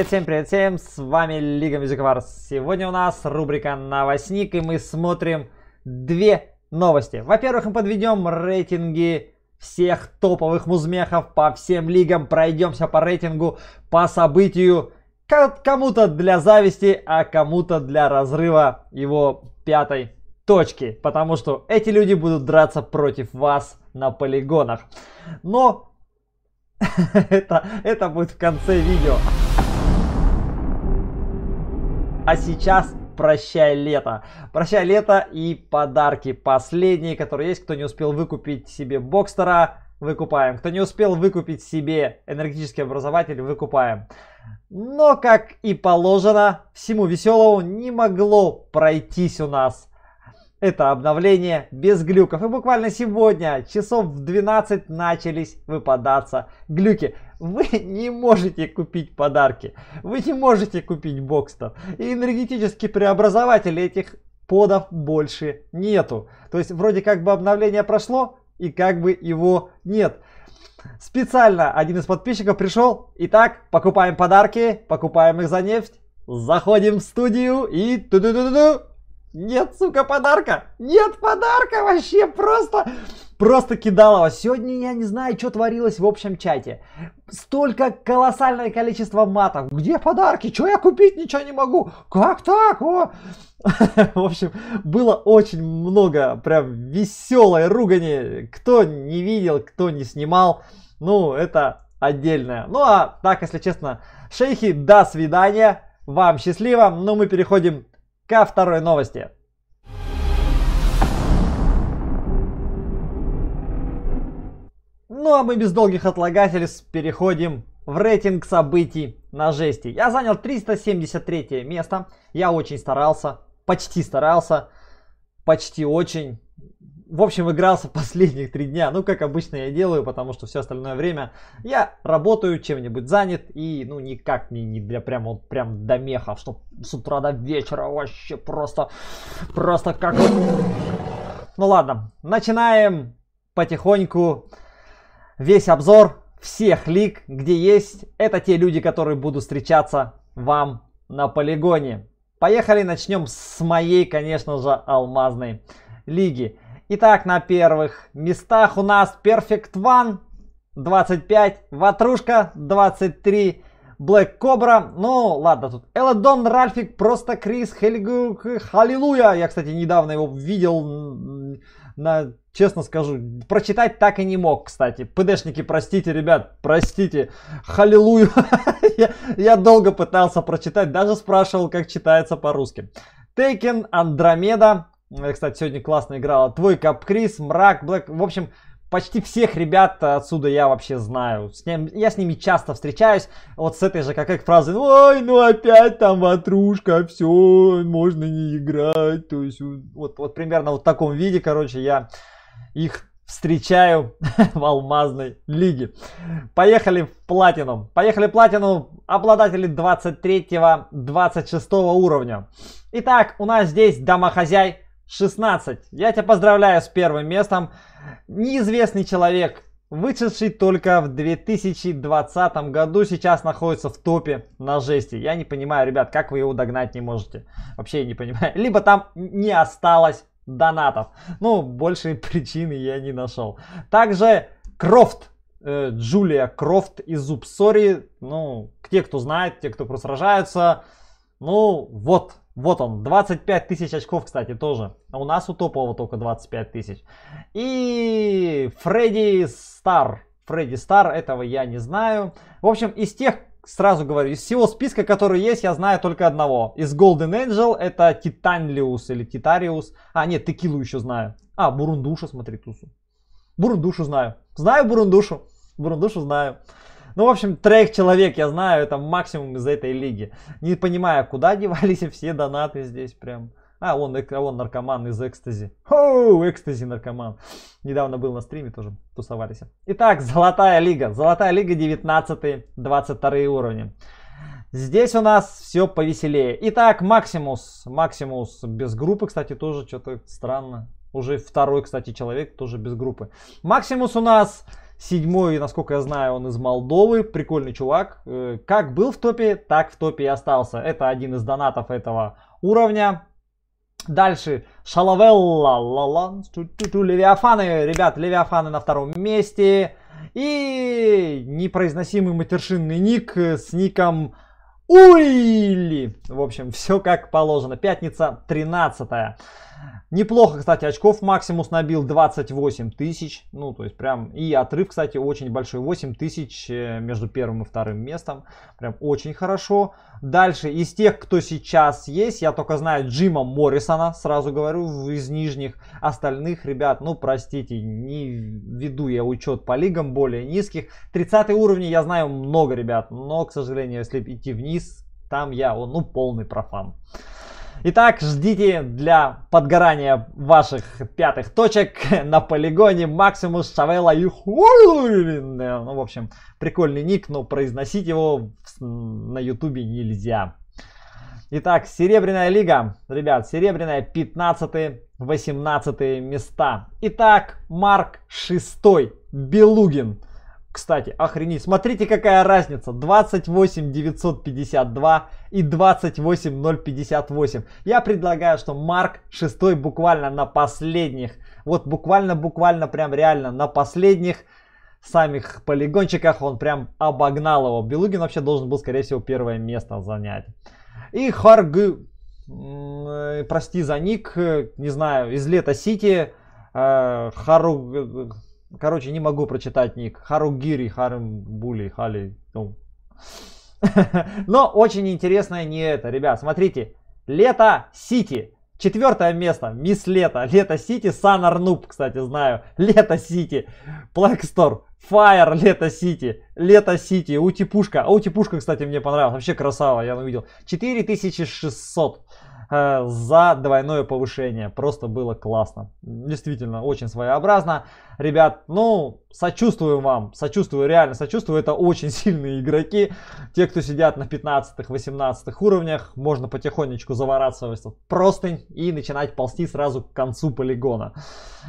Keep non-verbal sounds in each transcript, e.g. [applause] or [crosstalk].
Привет всем, привет всем, с вами Лига Мюзиковар. Сегодня у нас рубрика «Новостник» и мы смотрим две новости. Во-первых, мы подведем рейтинги всех топовых музмехов по всем лигам, пройдемся по рейтингу, по событию, кому-то для зависти, а кому-то для разрыва его пятой точки, потому что эти люди будут драться против вас на полигонах. Но [laughs] это, это будет в конце видео. А сейчас прощай лето. Прощай лето и подарки последние, которые есть. Кто не успел выкупить себе Бокстера, выкупаем. Кто не успел выкупить себе энергетический образователь, выкупаем. Но, как и положено, всему веселому не могло пройтись у нас это обновление без глюков. И буквально сегодня, часов в 12, начались выпадаться глюки вы не можете купить подарки, вы не можете купить бокстов. И энергетический преобразователь этих подов больше нету. То есть вроде как бы обновление прошло и как бы его нет. Специально один из подписчиков пришел. Итак, покупаем подарки, покупаем их за нефть, заходим в студию и ту-ду-ду-ду. Нет, сука, подарка! Нет подарка вообще просто! просто кидалово. Сегодня я не знаю, что творилось в общем чате. Столько колоссальное количество матов. Где подарки? Что я купить? Ничего не могу. Как так? О! [laughs] В общем, было очень много прям веселой ругани. Кто не видел, кто не снимал. Ну, это отдельное. Ну, а так, если честно, шейхи, до свидания. Вам счастливо. Но ну, мы переходим ко второй новости. Ну а мы без долгих отлагательств переходим в рейтинг событий на жести. Я занял 373 место. Я очень старался, почти старался, почти очень. В общем, игрался [laughs] последних три дня. Ну, как обычно я делаю, потому что все остальное время я работаю, чем-нибудь занят. И, ну, никак мне не для прям, вот, прям до мехов, что с утра до вечера вообще просто, просто как... Ну ладно, начинаем потихоньку весь обзор всех лиг, где есть. Это те люди, которые будут встречаться вам на полигоне. Поехали, начнем с моей, конечно же, алмазной лиги. Итак, на первых местах у нас Perfect One 25, Ватрушка 23, Black Cobra. Ну, ладно, тут Эладон, Ральфик, просто Крис, Халилуя. Я, кстати, недавно его видел на, честно скажу, прочитать так и не мог, кстати. ПДшники, простите, ребят, простите. Халилую. [laughs] я, долго пытался прочитать, даже спрашивал, как читается по-русски. Тейкен, Андромеда. Э, кстати, сегодня классно играла. Твой Кап Крис, Мрак, Блэк. В общем, Почти всех ребят отсюда я вообще знаю. С ним, я с ними часто встречаюсь. Вот с этой же как, как фразой, ой, ну опять там ватрушка, все, можно не играть. То есть вот, вот примерно вот в таком виде, короче, я их встречаю [laughs] в алмазной лиге. Поехали в платину. Поехали в платину обладатели 23-26 уровня. Итак, у нас здесь домохозяй 16. Я тебя поздравляю с первым местом. Неизвестный человек, вышедший только в 2020 году, сейчас находится в топе на жести. Я не понимаю, ребят, как вы его догнать не можете. Вообще не понимаю. [laughs] Либо там не осталось донатов. Ну, больше [laughs] причины я не нашел. Также Крофт. Э, Джулия Крофт из Зубсори. Ну, те, кто знает, те, кто просто сражаются. Ну, вот, вот он, 25 тысяч очков, кстати, тоже. А у нас у топового только 25 тысяч. И Фредди Стар. Фредди Стар, этого я не знаю. В общем, из тех, сразу говорю, из всего списка, который есть, я знаю только одного. Из Golden Angel это Титанлиус или Титариус. А, нет, Текилу еще знаю. А, Бурундуша, смотри, тусу. Бурундушу знаю. Знаю Бурундушу. Бурундушу знаю. Ну, в общем, трех человек, я знаю, это максимум из этой лиги. Не понимаю, куда [laughs] девались все донаты здесь прям. А, он, он наркоман из экстази. Хоу, экстази наркоман. Недавно был на стриме тоже, тусовались. Итак, Золотая Лига. Золотая Лига 19-22 уровни. Здесь у нас все повеселее. Итак, Максимус. Максимус без группы, кстати, тоже что-то странно. Уже второй, кстати, человек тоже без группы. Максимус у нас Седьмой, насколько я знаю, он из Молдовы. Прикольный чувак. Э, как был в топе, так в топе и остался. Это один из донатов этого уровня. Дальше Шалавелла, Лалан, Левиафаны. Ребят, Левиафаны на втором месте. И непроизносимый матершинный ник с ником Уилли. В общем, все как положено. Пятница 13. Неплохо, кстати, очков Максимус набил 28 тысяч. Ну, то есть прям... И отрыв, кстати, очень большой. 8 тысяч э, между первым и вторым местом. Прям очень хорошо. Дальше, из тех, кто сейчас есть, я только знаю Джима Моррисона, сразу говорю, из нижних. Остальных ребят, ну, простите, не веду я учет по лигам более низких. 30 уровни я знаю много ребят, но, к сожалению, если идти вниз, там я, он, ну, полный профан. Итак, ждите для подгорания ваших пятых точек на полигоне Максимус Шавела Юхулин. Ну, в общем, прикольный ник, но произносить его на ютубе нельзя. Итак, Серебряная Лига. Ребят, Серебряная 15-18 места. Итак, Марк 6 Белугин. Кстати, охренеть, смотрите какая разница, 28 952 и 28 058. Я предлагаю, что Марк 6 буквально на последних, вот буквально-буквально прям реально на последних самих полигончиках он прям обогнал его. Белугин вообще должен был, скорее всего, первое место занять. И Харг, э, прости за ник, э, не знаю, из Лета Сити, э, Харуг, Короче, не могу прочитать ник. Харугири, Харамбули, Хали. Ну. [laughs] Но очень интересное не это, ребят. Смотрите, Лето Сити. Четвертое место. Мисс Лето. Лето Сити. Сан Арнуб, кстати, знаю. [laughs] Лето Сити. Плэкстор. Fire, Лето Сити. Лето Сити. Утипушка. А утипушка, кстати, мне понравилась. Вообще красава, я увидел. 4600. Э, за двойное повышение. Просто было классно. Действительно, очень своеобразно. Ребят, ну, сочувствую вам. Сочувствую, реально сочувствую. Это очень [laughs] сильные игроки. Те, кто сидят на 15-х, 18-х уровнях, можно потихонечку заворачиваться в простынь и начинать ползти сразу к концу полигона.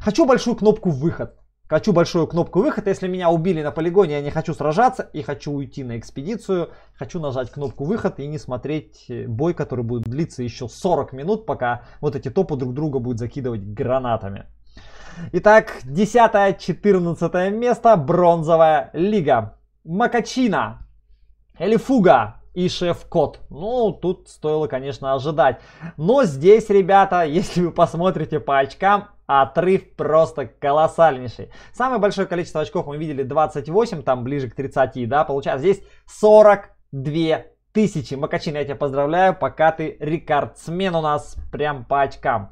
Хочу большую кнопку выход. Хочу большую кнопку выход. Если меня убили на полигоне, я не хочу сражаться и хочу уйти на экспедицию. Хочу нажать кнопку выход и не смотреть э, бой, который будет длиться еще 40 минут, пока вот эти топы друг друга будут закидывать гранатами. Итак, 10-14 место, бронзовая лига. Макачина, или Фуга и шеф-код. Ну, тут стоило, конечно, ожидать. Но здесь, ребята, [laughs] если вы посмотрите по очкам, отрыв просто колоссальнейший. Самое большое количество очков мы видели 28, там ближе к 30, да, получается. Здесь 42 тысячи. Макачин, я тебя поздравляю, пока ты рекордсмен у нас прям по очкам.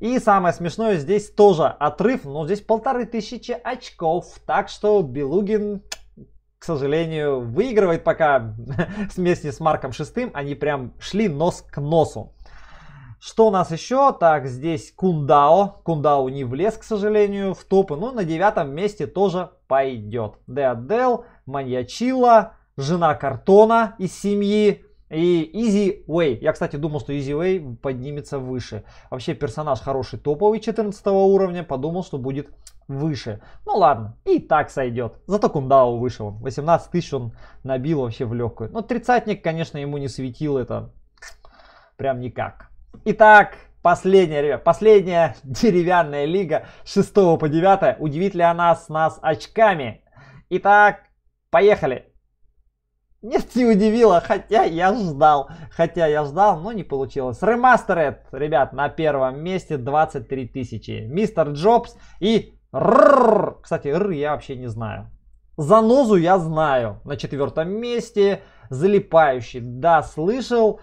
И самое смешное, здесь тоже отрыв, но здесь полторы тысячи очков. Так что Белугин к сожалению, выигрывает пока [laughs] вместе с Марком Шестым. Они прям шли нос к носу. Что у нас еще? Так, здесь Кундао. Кундао не влез, к сожалению, в топы. но ну, на девятом месте тоже пойдет. Деадел, Маньячила, жена Картона из семьи. И Изи Уэй. Я, кстати, думал, что Изи Уэй поднимется выше. Вообще персонаж хороший, топовый 14 уровня. Подумал, что будет выше. Ну ладно, и так сойдет. Зато Кундау выше он. 18 тысяч он набил вообще в легкую. Но тридцатник, конечно, ему не светил это прям никак. Итак, последняя, ребят, последняя деревянная лига 6 по 9. Удивит ли она с нас очками? Итак, поехали. Нет, не удивило, хотя я ждал. Хотя я ждал, но не получилось. Ремастеред, ребят, на первом месте 23 тысячи. Мистер Джобс и Рррр. Кстати, р я вообще не знаю. Занозу я знаю. На четвертом месте. Залипающий. Да, слышал.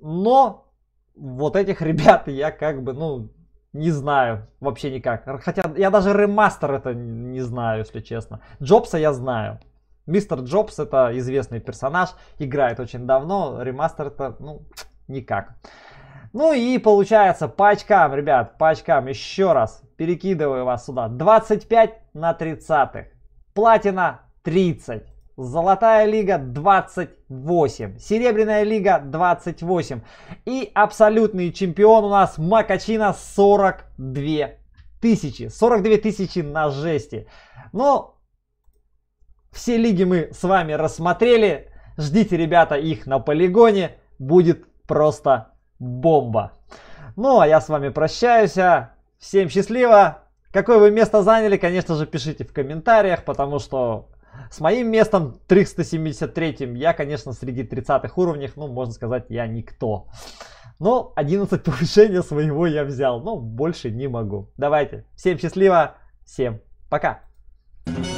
Но вот этих [laughs] ребят я как бы, ну, не знаю вообще никак. Хотя я даже ремастер это не знаю, если честно. Джобса я знаю. Мистер Джобс это известный персонаж, играет очень давно, ремастер это, ну, никак. Ну и получается по очкам, ребят, по очкам еще раз перекидываю вас сюда. 25 на 30. Платина 30. Золотая лига 28, Серебряная лига 28 и абсолютный чемпион у нас Макачина 42 тысячи, 42 тысячи на жести. Но все лиги мы с вами рассмотрели, ждите, ребята, их на полигоне, будет просто бомба. Ну, а я с вами прощаюсь. А. Всем счастливо. Какое вы место заняли, конечно же, пишите в комментариях, потому что с моим местом 373 я, конечно, среди 30-х уровней, ну, можно сказать, я никто. Но 11 [laughs] повышения своего я взял, но больше не могу. Давайте, всем счастливо, всем пока! Thank you.